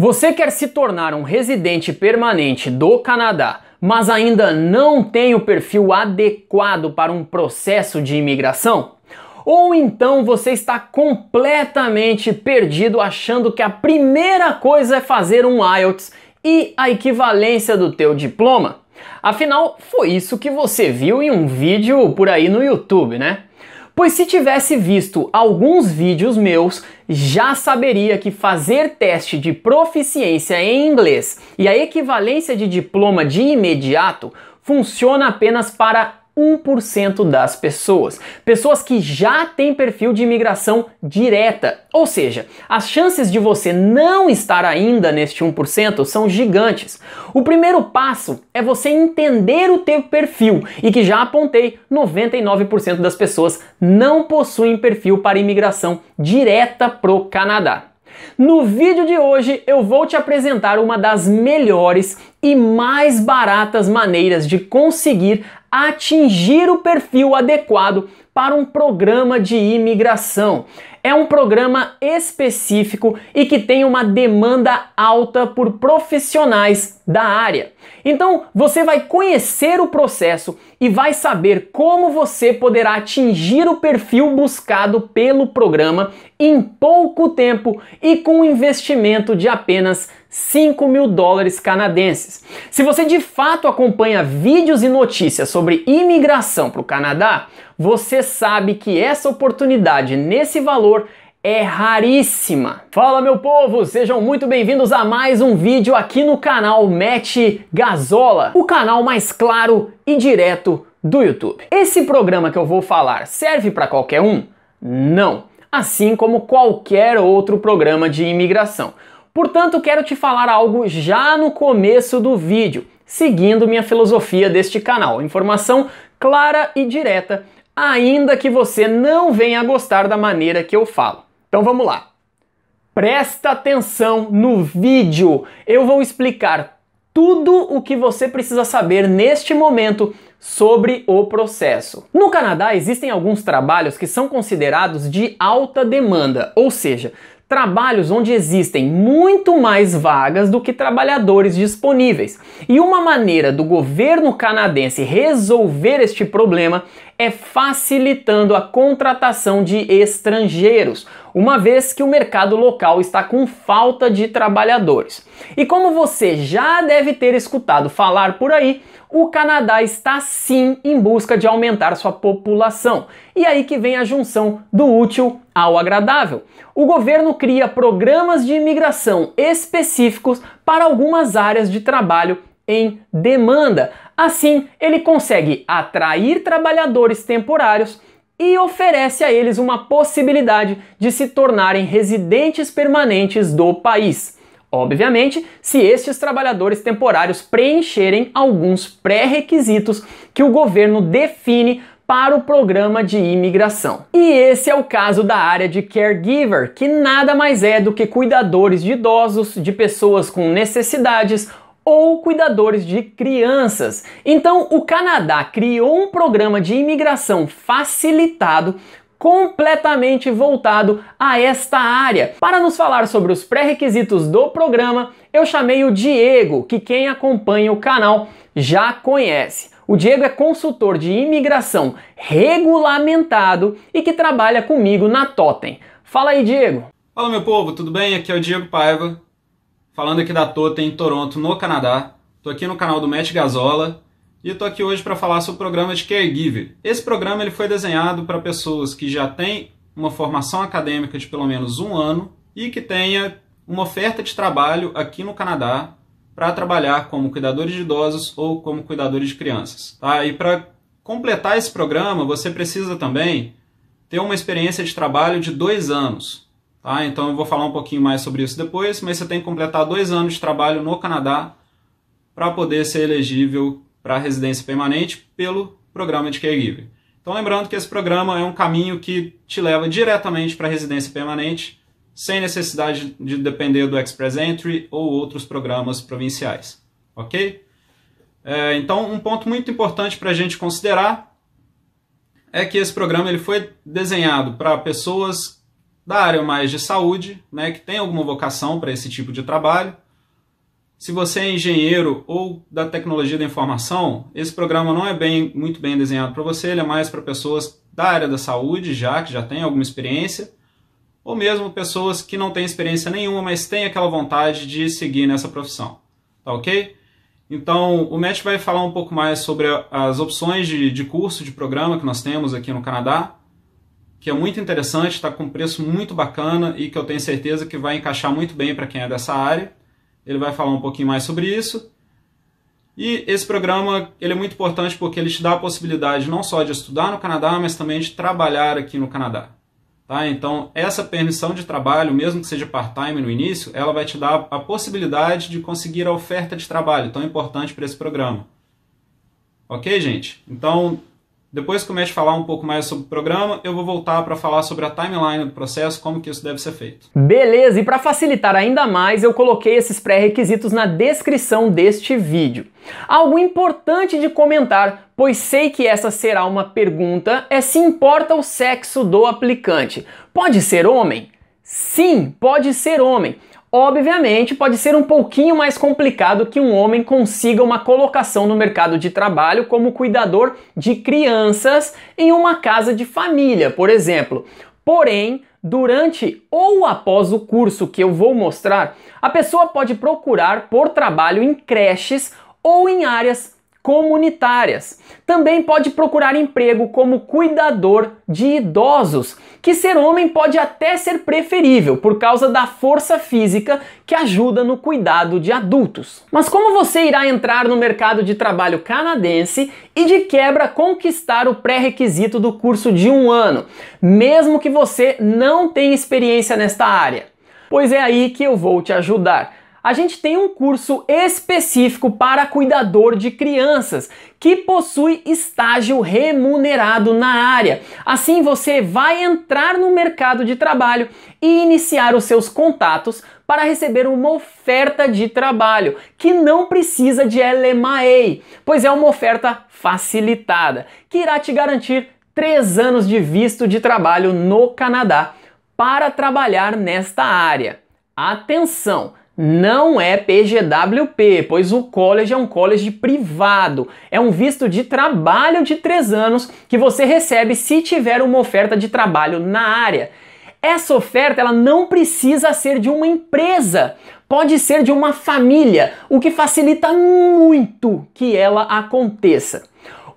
Você quer se tornar um residente permanente do Canadá, mas ainda não tem o perfil adequado para um processo de imigração? Ou então você está completamente perdido achando que a primeira coisa é fazer um IELTS e a equivalência do teu diploma? Afinal, foi isso que você viu em um vídeo por aí no YouTube, né? Pois se tivesse visto alguns vídeos meus, já saberia que fazer teste de proficiência em inglês e a equivalência de diploma de imediato funciona apenas para 1% das pessoas. Pessoas que já têm perfil de imigração direta. Ou seja, as chances de você não estar ainda neste 1% são gigantes. O primeiro passo é você entender o teu perfil e que já apontei, 99% das pessoas não possuem perfil para imigração direta pro Canadá. No vídeo de hoje eu vou te apresentar uma das melhores e mais baratas maneiras de conseguir atingir o perfil adequado para um programa de imigração. É um programa específico e que tem uma demanda alta por profissionais da área. Então, você vai conhecer o processo e vai saber como você poderá atingir o perfil buscado pelo programa em pouco tempo e com um investimento de apenas 5 mil dólares canadenses. Se você de fato acompanha vídeos e notícias sobre imigração para o Canadá, você sabe que essa oportunidade nesse valor é raríssima. Fala meu povo, sejam muito bem-vindos a mais um vídeo aqui no canal Mete Gasola, o canal mais claro e direto do YouTube. Esse programa que eu vou falar serve para qualquer um? Não, assim como qualquer outro programa de imigração. Portanto, quero te falar algo já no começo do vídeo, seguindo minha filosofia deste canal. Informação clara e direta, ainda que você não venha a gostar da maneira que eu falo. Então vamos lá. Presta atenção no vídeo. Eu vou explicar tudo o que você precisa saber neste momento sobre o processo. No Canadá existem alguns trabalhos que são considerados de alta demanda, ou seja, trabalhos onde existem muito mais vagas do que trabalhadores disponíveis. E uma maneira do governo canadense resolver este problema é facilitando a contratação de estrangeiros, uma vez que o mercado local está com falta de trabalhadores. E como você já deve ter escutado falar por aí, o Canadá está sim em busca de aumentar sua população. E aí que vem a junção do útil ao agradável. O governo cria programas de imigração específicos para algumas áreas de trabalho em demanda. Assim, ele consegue atrair trabalhadores temporários e oferece a eles uma possibilidade de se tornarem residentes permanentes do país. Obviamente, se estes trabalhadores temporários preencherem alguns pré-requisitos que o governo define para o programa de imigração. E esse é o caso da área de caregiver, que nada mais é do que cuidadores de idosos, de pessoas com necessidades ou cuidadores de crianças. Então, o Canadá criou um programa de imigração facilitado completamente voltado a esta área. Para nos falar sobre os pré-requisitos do programa, eu chamei o Diego, que quem acompanha o canal já conhece. O Diego é consultor de imigração regulamentado e que trabalha comigo na Totem. Fala aí, Diego. Fala, meu povo, tudo bem? Aqui é o Diego Paiva, falando aqui da Tota em Toronto, no Canadá. Estou aqui no canal do Matt Gazola e estou aqui hoje para falar sobre o programa de Caregiver. Esse programa ele foi desenhado para pessoas que já têm uma formação acadêmica de pelo menos um ano e que tenha uma oferta de trabalho aqui no Canadá para trabalhar como cuidadores de idosos ou como cuidadores de crianças. Tá? E para completar esse programa, você precisa também ter uma experiência de trabalho de dois anos. Tá? Então eu vou falar um pouquinho mais sobre isso depois, mas você tem que completar dois anos de trabalho no Canadá para poder ser elegível para residência permanente pelo programa de caregiver. Então lembrando que esse programa é um caminho que te leva diretamente para residência permanente, sem necessidade de depender do Express Entry ou outros programas provinciais, ok? É, então um ponto muito importante para a gente considerar é que esse programa ele foi desenhado para pessoas da área mais de saúde, né, que tem alguma vocação para esse tipo de trabalho. Se você é engenheiro ou da tecnologia da informação, esse programa não é bem, muito bem desenhado para você, ele é mais para pessoas da área da saúde, já que já tem alguma experiência, ou mesmo pessoas que não têm experiência nenhuma, mas têm aquela vontade de seguir nessa profissão. Tá ok? Então, o Matt vai falar um pouco mais sobre as opções de, de curso, de programa que nós temos aqui no Canadá, que é muito interessante, está com um preço muito bacana e que eu tenho certeza que vai encaixar muito bem para quem é dessa área. Ele vai falar um pouquinho mais sobre isso. E esse programa ele é muito importante porque ele te dá a possibilidade não só de estudar no Canadá, mas também de trabalhar aqui no Canadá. Tá? Então, essa permissão de trabalho, mesmo que seja part-time no início, ela vai te dar a possibilidade de conseguir a oferta de trabalho, tão importante para esse programa. Ok, gente? Então, depois que o a falar um pouco mais sobre o programa, eu vou voltar para falar sobre a timeline do processo, como que isso deve ser feito. Beleza, e para facilitar ainda mais, eu coloquei esses pré-requisitos na descrição deste vídeo. Algo importante de comentar, pois sei que essa será uma pergunta, é se importa o sexo do aplicante. Pode ser homem? Sim, pode ser homem. Obviamente, pode ser um pouquinho mais complicado que um homem consiga uma colocação no mercado de trabalho como cuidador de crianças em uma casa de família, por exemplo. Porém, durante ou após o curso que eu vou mostrar, a pessoa pode procurar por trabalho em creches ou em áreas comunitárias. Também pode procurar emprego como cuidador de idosos, que ser homem pode até ser preferível por causa da força física que ajuda no cuidado de adultos. Mas como você irá entrar no mercado de trabalho canadense e de quebra conquistar o pré-requisito do curso de um ano, mesmo que você não tenha experiência nesta área? Pois é aí que eu vou te ajudar a gente tem um curso específico para cuidador de crianças que possui estágio remunerado na área. Assim você vai entrar no mercado de trabalho e iniciar os seus contatos para receber uma oferta de trabalho que não precisa de LMAE, pois é uma oferta facilitada que irá te garantir três anos de visto de trabalho no Canadá para trabalhar nesta área. Atenção! não é PGWP, pois o college é um college privado. É um visto de trabalho de três anos que você recebe se tiver uma oferta de trabalho na área. Essa oferta ela não precisa ser de uma empresa, pode ser de uma família, o que facilita muito que ela aconteça.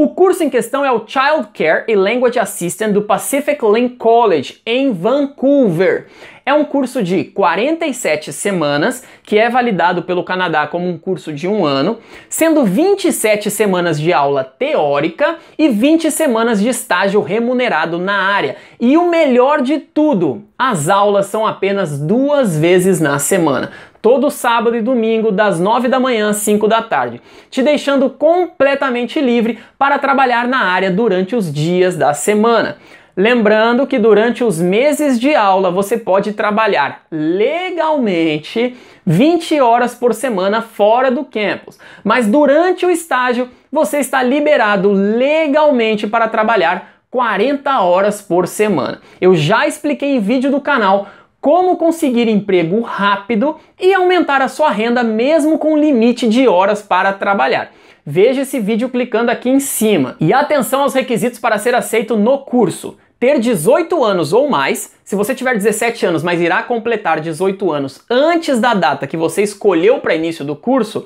O curso em questão é o Child Care e Language Assistant do Pacific Link College, em Vancouver. É um curso de 47 semanas, que é validado pelo Canadá como um curso de um ano, sendo 27 semanas de aula teórica e 20 semanas de estágio remunerado na área. E o melhor de tudo, as aulas são apenas duas vezes na semana todo sábado e domingo, das 9 da manhã às 5 da tarde, te deixando completamente livre para trabalhar na área durante os dias da semana. Lembrando que durante os meses de aula você pode trabalhar legalmente 20 horas por semana fora do campus, mas durante o estágio você está liberado legalmente para trabalhar 40 horas por semana. Eu já expliquei em vídeo do canal como conseguir emprego rápido e aumentar a sua renda mesmo com limite de horas para trabalhar. Veja esse vídeo clicando aqui em cima. E atenção aos requisitos para ser aceito no curso. Ter 18 anos ou mais, se você tiver 17 anos, mas irá completar 18 anos antes da data que você escolheu para início do curso,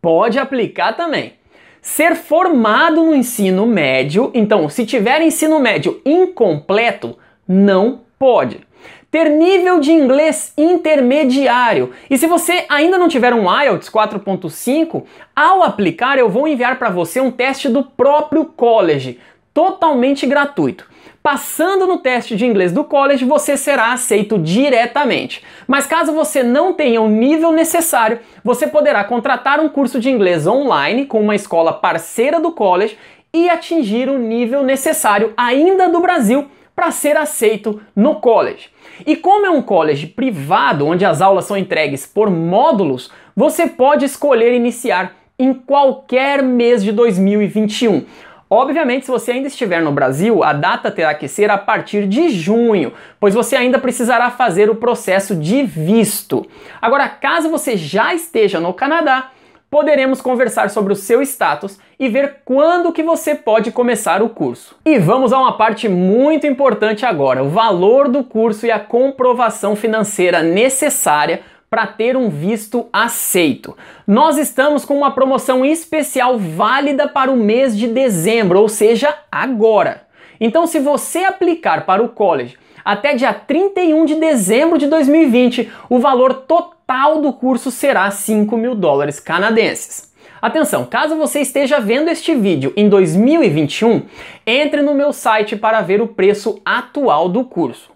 pode aplicar também. Ser formado no ensino médio, então, se tiver ensino médio incompleto, não pode ter nível de inglês intermediário. E se você ainda não tiver um IELTS 4.5, ao aplicar eu vou enviar para você um teste do próprio college, totalmente gratuito. Passando no teste de inglês do college, você será aceito diretamente. Mas caso você não tenha o nível necessário, você poderá contratar um curso de inglês online com uma escola parceira do college e atingir o nível necessário ainda do Brasil para ser aceito no college. E como é um college privado, onde as aulas são entregues por módulos, você pode escolher iniciar em qualquer mês de 2021. Obviamente, se você ainda estiver no Brasil, a data terá que ser a partir de junho, pois você ainda precisará fazer o processo de visto. Agora, caso você já esteja no Canadá, poderemos conversar sobre o seu status e ver quando que você pode começar o curso. E vamos a uma parte muito importante agora, o valor do curso e a comprovação financeira necessária para ter um visto aceito. Nós estamos com uma promoção especial válida para o mês de dezembro, ou seja, agora. Então, se você aplicar para o college até dia 31 de dezembro de 2020, o valor total do curso será 5 mil dólares canadenses. Atenção, caso você esteja vendo este vídeo em 2021, entre no meu site para ver o preço atual do curso.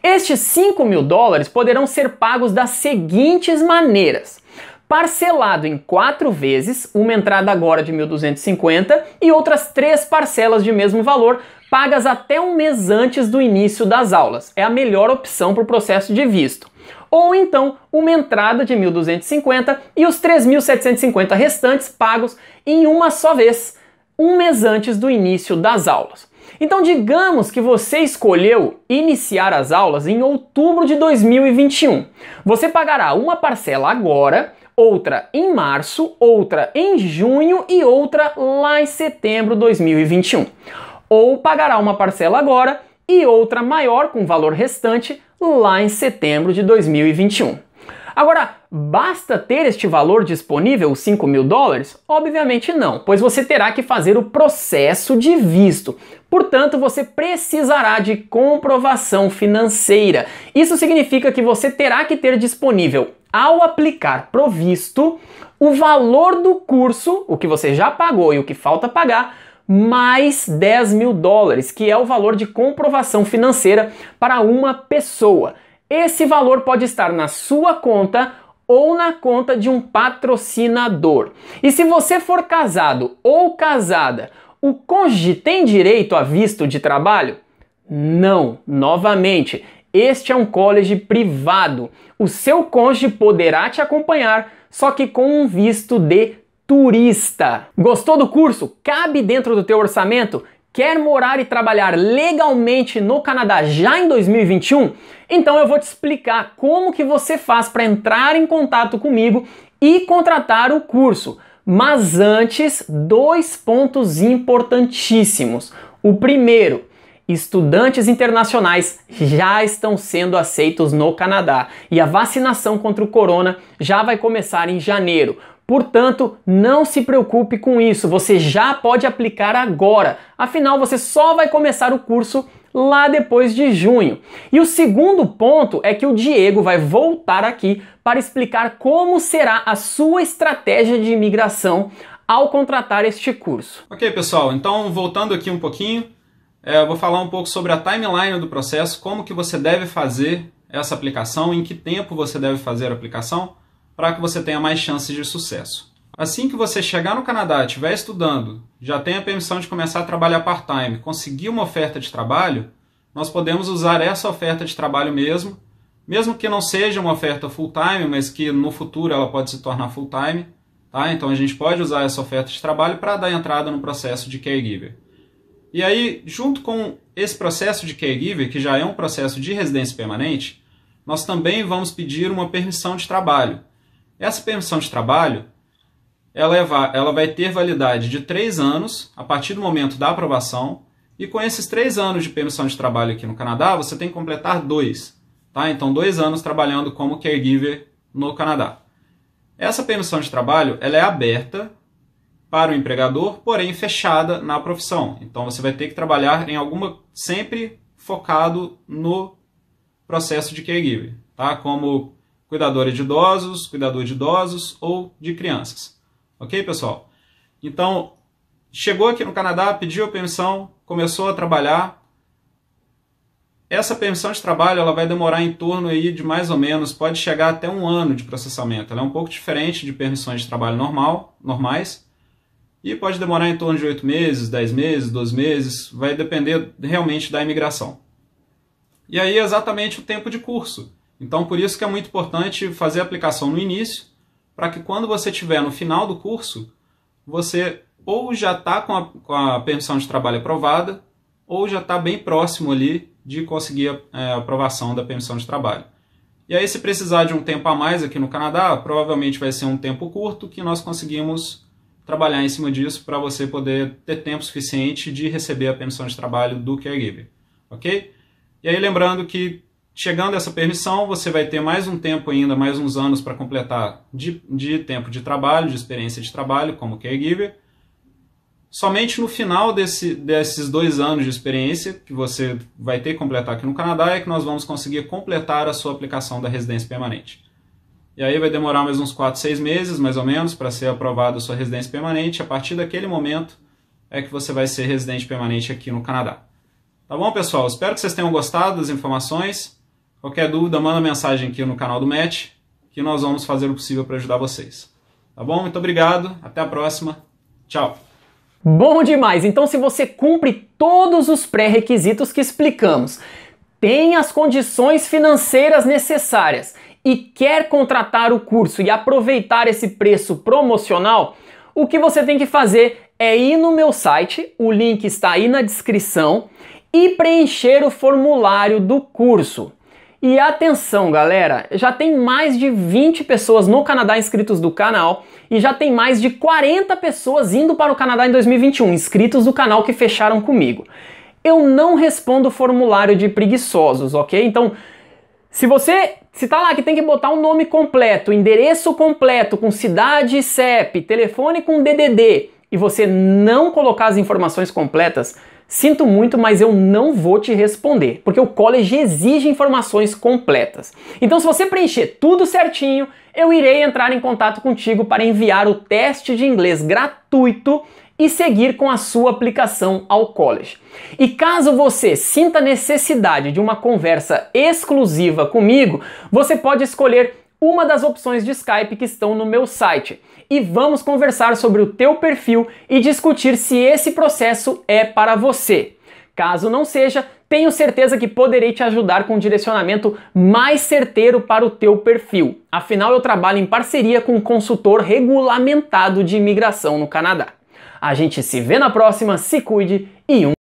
Estes 5 mil dólares poderão ser pagos das seguintes maneiras: parcelado em quatro vezes, uma entrada agora de 1.250 e outras três parcelas de mesmo valor, pagas até um mês antes do início das aulas. É a melhor opção para o processo de visto. Ou então, uma entrada de 1.250 e os 3.750 restantes pagos em uma só vez, um mês antes do início das aulas. Então, digamos que você escolheu iniciar as aulas em outubro de 2021. Você pagará uma parcela agora, outra em março, outra em junho e outra lá em setembro de 2021. Ou pagará uma parcela agora e outra maior com valor restante lá em setembro de 2021. Agora, basta ter este valor disponível, os 5 mil dólares? Obviamente não, pois você terá que fazer o processo de visto. Portanto, você precisará de comprovação financeira. Isso significa que você terá que ter disponível ao aplicar provisto, o valor do curso, o que você já pagou e o que falta pagar, mais 10 mil dólares, que é o valor de comprovação financeira para uma pessoa. Esse valor pode estar na sua conta ou na conta de um patrocinador. E se você for casado ou casada, o cônjuge tem direito a visto de trabalho? Não, novamente, este é um college privado. O seu cônjuge poderá te acompanhar, só que com um visto de turista. Gostou do curso? Cabe dentro do teu orçamento? Quer morar e trabalhar legalmente no Canadá já em 2021? Então eu vou te explicar como que você faz para entrar em contato comigo e contratar o curso. Mas antes, dois pontos importantíssimos. O primeiro, Estudantes internacionais já estão sendo aceitos no Canadá e a vacinação contra o corona já vai começar em janeiro. Portanto, não se preocupe com isso, você já pode aplicar agora. Afinal, você só vai começar o curso lá depois de junho. E o segundo ponto é que o Diego vai voltar aqui para explicar como será a sua estratégia de imigração ao contratar este curso. OK, pessoal, então voltando aqui um pouquinho, é, eu vou falar um pouco sobre a timeline do processo, como que você deve fazer essa aplicação, em que tempo você deve fazer a aplicação, para que você tenha mais chances de sucesso. Assim que você chegar no Canadá, estiver estudando, já tenha permissão de começar a trabalhar part-time, conseguir uma oferta de trabalho, nós podemos usar essa oferta de trabalho mesmo, mesmo que não seja uma oferta full-time, mas que no futuro ela pode se tornar full-time, tá? Então a gente pode usar essa oferta de trabalho para dar entrada no processo de caregiver. E aí, junto com esse processo de caregiver, que já é um processo de residência permanente, nós também vamos pedir uma permissão de trabalho. Essa permissão de trabalho é ela, vai ter validade de três anos a partir do momento da aprovação. E com esses três anos de permissão de trabalho aqui no Canadá, você tem que completar dois. Tá? Então, dois anos trabalhando como caregiver no Canadá. Essa permissão de trabalho ela é aberta para o empregador, porém fechada na profissão. Então você vai ter que trabalhar em alguma sempre focado no processo de caregiver, tá? Como cuidadora de idosos, cuidador de idosos ou de crianças. OK, pessoal? Então, chegou aqui no Canadá, pediu a pensão, começou a trabalhar, essa permissão de trabalho ela vai demorar em torno aí de mais ou menos, pode chegar até um ano de processamento. Ela é um pouco diferente de permissões de trabalho normal, normais, e pode demorar em torno de 8 meses, 10 meses, 12 meses, vai depender realmente da imigração. E aí é exatamente o tempo de curso. Então por isso que é muito importante fazer a aplicação no início, para que quando você estiver no final do curso, você ou já está com, com, a permissão de trabalho aprovada, ou já está bem próximo ali de conseguir a, é, aprovação da permissão de trabalho. E aí, se precisar de um tempo a mais aqui no Canadá, provavelmente vai ser um tempo curto que nós conseguimos trabalhar em cima disso para você poder ter tempo suficiente de receber a permissão de trabalho do caregiver, ok? E aí lembrando que chegando a essa permissão, você vai ter mais um tempo ainda, mais uns anos para completar de, de tempo de trabalho, de experiência de trabalho como caregiver. Somente no final desse, desses dois anos de experiência que você vai ter que completar aqui no Canadá é que nós vamos conseguir completar a sua aplicação da residência permanente. E aí vai demorar mais uns 4, 6 meses, mais ou menos, para ser aprovada a sua residência permanente. A partir daquele momento é que você vai ser residente permanente aqui no Canadá. Tá bom, pessoal? Espero que vocês tenham gostado das informações. Qualquer dúvida, manda mensagem aqui no canal do Match, que nós vamos fazer o possível para ajudar vocês. Tá bom? Muito obrigado. Até a próxima. Tchau. Bom demais! Então, se você cumpre todos os pré-requisitos que explicamos, tem as condições financeiras necessárias e quer contratar o curso e aproveitar esse preço promocional, o que você tem que fazer é ir no meu site, o link está aí na descrição, e preencher o formulário do curso. E atenção, galera, já tem mais de 20 pessoas no Canadá inscritos do canal e já tem mais de 40 pessoas indo para o Canadá em 2021, inscritos do canal que fecharam comigo. Eu não respondo formulário de preguiçosos, ok? Então, se você, se tá lá que tem que botar um nome completo, endereço completo, com cidade, CEP, telefone com DDD, e você não colocar as informações completas, sinto muito, mas eu não vou te responder, porque o college exige informações completas. Então, se você preencher tudo certinho, eu irei entrar em contato contigo para enviar o teste de inglês gratuito e seguir com a sua aplicação ao college. E caso você sinta necessidade de uma conversa exclusiva comigo, você pode escolher uma das opções de Skype que estão no meu site e vamos conversar sobre o teu perfil e discutir se esse processo é para você. Caso não seja, tenho certeza que poderei te ajudar com um direcionamento mais certeiro para o teu perfil. Afinal, eu trabalho em parceria com um consultor regulamentado de imigração no Canadá. A gente se vê na próxima, se cuide e um